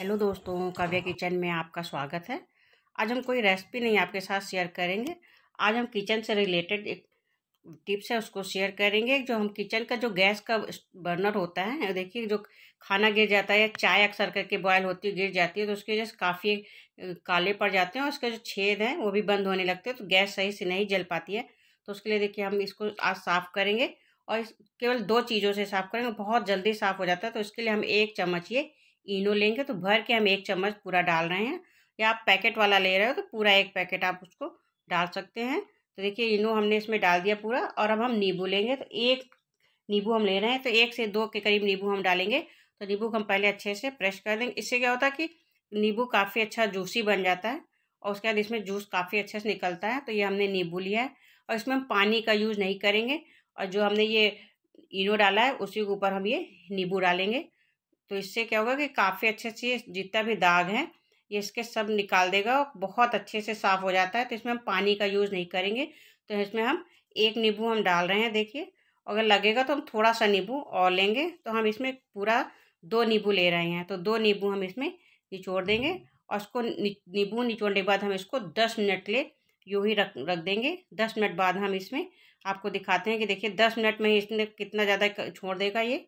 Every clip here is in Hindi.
हेलो दोस्तों काव्या किचन में आपका स्वागत है आज हम कोई रेसिपी नहीं आपके साथ शेयर करेंगे आज हम किचन से रिलेटेड एक टिप्स है उसको शेयर करेंगे जो हम किचन का जो गैस का बर्नर होता है देखिए जो खाना गिर जाता है या चाय अक्सर करके बॉयल होती है गिर जाती है तो उसकी वजह से काफ़ी काले पड़ जाते हैं और उसके जो छेद हैं वो भी बंद होने लगते हैं तो गैस सही से नहीं जल पाती है तो उसके लिए देखिए हम इसको आज साफ़ करेंगे और केवल दो चीज़ों से साफ़ करेंगे बहुत जल्दी साफ़ हो जाता है तो इसके लिए हम एक चम्मच ये इनो लेंगे तो भर के हम एक चम्मच पूरा डाल रहे हैं या आप पैकेट वाला ले रहे हो तो पूरा एक पैकेट आप उसको डाल सकते हैं तो देखिए इनो हमने इसमें डाल दिया पूरा और अब हम नींबू लेंगे तो एक नींबू हम ले रहे हैं तो एक से दो के करीब नींबू हम डालेंगे तो नींबू हम पहले अच्छे से प्रेस कर देंगे इससे क्या होता है कि नींबू काफ़ी अच्छा जूसी बन जाता है और उसके बाद इसमें जूस काफ़ी अच्छे से निकलता है तो ये हमने नींबू लिया है और इसमें हम पानी का यूज़ नहीं करेंगे और जो हमने ये इनो डाला है उसी के ऊपर हम ये नींबू डालेंगे तो इससे क्या होगा कि काफ़ी अच्छे अच्छे जितना भी दाग हैं ये इसके सब निकाल देगा और बहुत अच्छे से साफ़ हो जाता है तो इसमें हम पानी का यूज़ नहीं करेंगे तो इसमें हम एक नींबू हम डाल रहे हैं देखिए अगर लगेगा तो हम थोड़ा सा नींबू और लेंगे तो हम इसमें पूरा दो नींबू ले रहे हैं तो दो नींबू हम इसमें निचोड़ देंगे और उसको नींबू निचोड़ने के बाद हम इसको दस मिनट ले यूँ ही रख रख देंगे दस मिनट बाद हम इसमें आपको दिखाते हैं कि देखिए दस मिनट में इसमें कितना ज़्यादा छोड़ देगा ये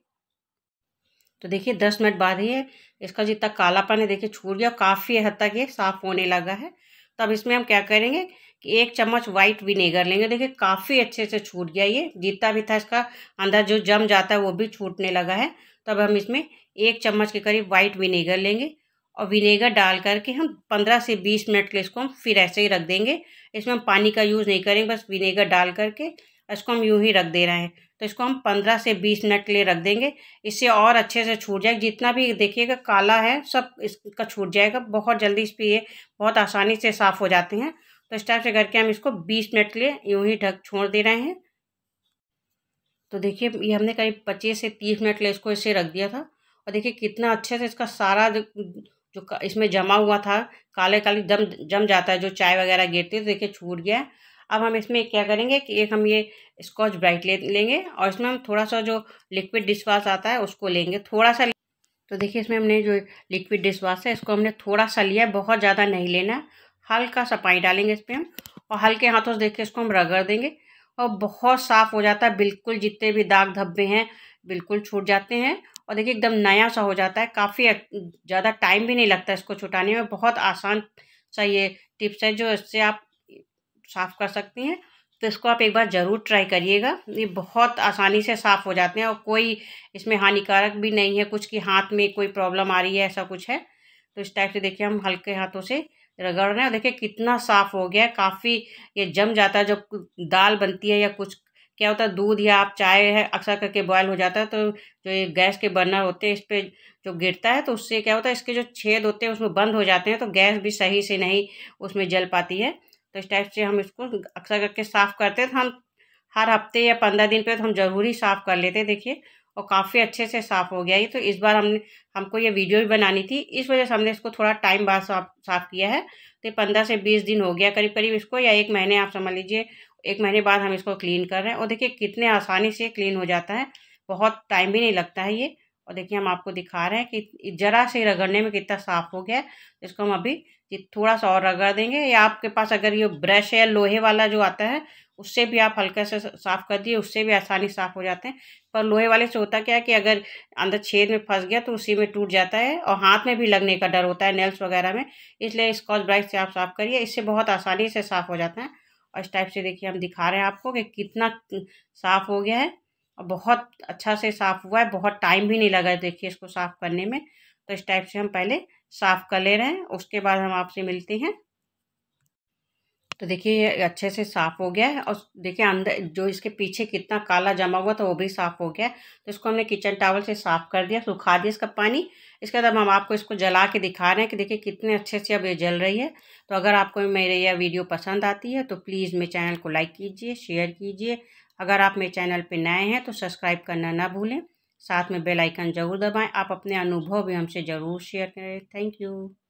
तो देखिए दस मिनट बाद ही है इसका जितना कालापन है देखिए छूट गया काफ़ी हद तक ये साफ़ होने लगा है तो अब इसमें हम क्या करेंगे कि एक चम्मच वाइट विनेगर लेंगे देखिए काफ़ी अच्छे से छूट गया ये जितना भी था इसका अंदर जो जम जाता है वो भी छूटने लगा है तो अब हम इसमें एक चम्मच के करीब वाइट विनेगर लेंगे और विनेगर डाल करके हम पंद्रह से बीस मिनट के इसको हम फिर ऐसे ही रख देंगे इसमें हम पानी का यूज़ नहीं करेंगे बस विनेगर डाल करके इसको हम यूँ ही रख दे रहे हैं तो इसको हम पंद्रह से बीस मिनट के लिए रख देंगे इससे और अच्छे से छूट जाएगा जितना भी देखिएगा काला है सब इसका छूट जाएगा बहुत जल्दी इस पर ये बहुत आसानी से साफ़ हो जाते हैं तो इस टाइप से करके हम इसको बीस मिनट के लिए यूँ ही ढक छोड़ दे रहे हैं तो देखिए ये हमने करीब पच्चीस से तीस मिनट के लिए इसको इसे रख दिया था और देखिए कितना अच्छे से इसका सारा जो इसमें जमा हुआ था काले काले जम जम जाता है जो चाय वगैरह गिरती है तो देखिए छूट गया है अब हम इसमें क्या करेंगे कि एक हम ये स्कॉच ब्राइट ले लेंगे और इसमें हम थोड़ा सा जो लिक्विड डिश आता है उसको लेंगे थोड़ा सा तो देखिए इसमें हमने जो लिक्विड डिश है इसको हमने थोड़ा सा लिया बहुत ज़्यादा नहीं लेना हल्का सा पानी डालेंगे इसमें हम और हल्के हाथों से देखिए इसको हम रगड़ देंगे और बहुत साफ़ हो जाता है बिल्कुल जितने भी दाग धब्बे हैं बिल्कुल छूट जाते हैं और देखिए एकदम नया सा हो जाता है काफ़ी ज़्यादा टाइम भी नहीं लगता इसको छुटाने में बहुत आसान सा ये टिप्स है जो इससे आप साफ़ कर सकती हैं तो इसको आप एक बार ज़रूर ट्राई करिएगा ये बहुत आसानी से साफ़ हो जाते हैं और कोई इसमें हानिकारक भी नहीं है कुछ की हाथ में कोई प्रॉब्लम आ रही है ऐसा कुछ है तो इस टाइप से देखिए हम हल्के हाथों से रगड़ रहे हैं देखिए कितना साफ़ हो गया काफ़ी ये जम जाता है जब दाल बनती है या कुछ क्या होता है दूध या आप चाय है अक्सर करके बॉयल हो जाता है तो जो ये गैस के बर्नर होते हैं इस पर जो गिरता है तो उससे क्या होता है इसके जो छेद होते हैं उसमें बंद हो जाते हैं तो गैस भी सही से नहीं उसमें जल पाती है तो इस टाइप से हम इसको अक्सर करके साफ़ करते हैं तो हम हर हफ्ते या पंद्रह दिन पे तो हम ज़रूरी साफ़ कर लेते देखिए और काफ़ी अच्छे से साफ़ हो गया ये तो इस बार हमने हमको ये वीडियो भी बनानी थी इस वजह से हमने इसको थोड़ा टाइम बाद साफ साफ़ किया है तो पंद्रह से बीस दिन हो गया करीब करीब इसको या एक महीने आप समझ लीजिए एक महीने बाद हम इसको क्लीन कर रहे हैं और देखिए कितने आसानी से क्लीन हो जाता है बहुत टाइम भी नहीं लगता है ये और देखिए हम आपको दिखा रहे हैं कि ज़रा से रगड़ने में कितना साफ़ हो गया है इसको हम अभी थोड़ा सा और रगड़ देंगे या आपके पास अगर ये ब्रश है लोहे वाला जो आता है उससे भी आप हल्का से साफ़ कर दिए उससे भी आसानी साफ़ हो जाते हैं पर लोहे वाले से होता क्या है कि अगर अंदर छेद में फंस गया तो उसी में टूट जाता है और हाथ में भी लगने का डर होता है नेल्स वगैरह में इसलिए स्कॉच ब्राइट से आप साफ़ करिए इससे बहुत आसानी से साफ़ हो जाता है और इस टाइप से देखिए हम दिखा रहे हैं आपको कि कितना साफ़ हो गया है और बहुत अच्छा से साफ़ हुआ है बहुत टाइम भी नहीं लगा देखिए इसको साफ़ करने में तो इस टाइप से हम पहले साफ़ कर ले रहे हैं उसके बाद हम आपसे मिलते हैं तो देखिए ये अच्छे से साफ़ हो गया है और देखिए अंदर जो इसके पीछे कितना काला जमा हुआ था वो भी साफ़ हो गया है तो इसको हमने किचन टावल से साफ़ कर दिया सुखा दिया इसका पानी इसके बाद हम आपको इसको जला के दिखा रहे हैं कि देखिए कितने अच्छे से अब ये जल रही है तो अगर आपको मेरे यह वीडियो पसंद आती है तो प्लीज़ मेरे चैनल को लाइक कीजिए शेयर कीजिए अगर आप मेरे चैनल पर नए हैं तो सब्सक्राइब करना ना भूलें साथ में बेल आइकन ज़रूर दबाएं आप अपने अनुभव भी हमसे ज़रूर शेयर करें थैंक यू